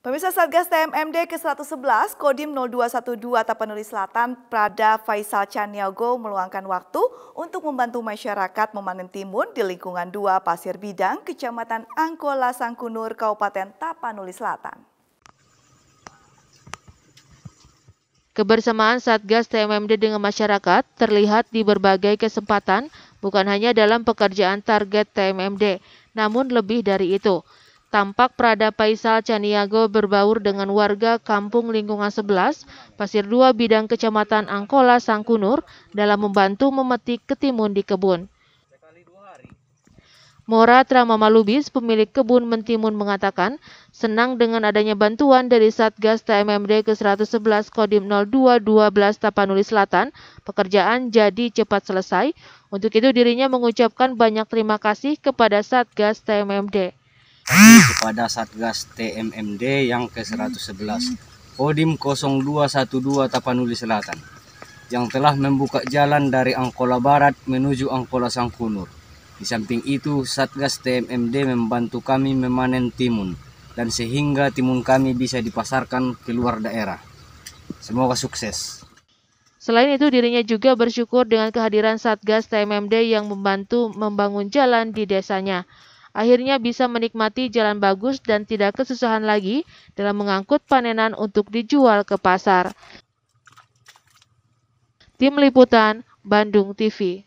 Pemirsa Satgas TMMD ke-111, Kodim 0212 Tapanuli Selatan, Prada Faisal Chaniago meluangkan waktu untuk membantu masyarakat memanen timun di lingkungan 2 Pasir Bidang, Kecamatan Angkola Sangkunur, Kabupaten Tapanuli Selatan. Kebersamaan Satgas TMMD dengan masyarakat terlihat di berbagai kesempatan, bukan hanya dalam pekerjaan target TMMD, namun lebih dari itu. Tampak Prada Paisal Caniago berbaur dengan warga kampung lingkungan 11, Pasir dua, Bidang Kecamatan Angkola Sangkunur dalam membantu memetik ketimun di kebun. Mora Tramama Lubis, pemilik kebun mentimun mengatakan, senang dengan adanya bantuan dari Satgas TMMD ke-111 Kodim 0212 Tapanuli Selatan, pekerjaan jadi cepat selesai. Untuk itu dirinya mengucapkan banyak terima kasih kepada Satgas TMMD kepada Satgas TMMD yang ke-111 Kodim 0212 Tapanuli Selatan yang telah membuka jalan dari Angkola Barat menuju Angkola Sangkunur. Di samping itu, Satgas TMMD membantu kami memanen timun dan sehingga timun kami bisa dipasarkan ke luar daerah. Semoga sukses. Selain itu, dirinya juga bersyukur dengan kehadiran Satgas TMMD yang membantu membangun jalan di desanya akhirnya bisa menikmati jalan bagus dan tidak kesusahan lagi dalam mengangkut panenan untuk dijual ke pasar. Tim Liputan Bandung TV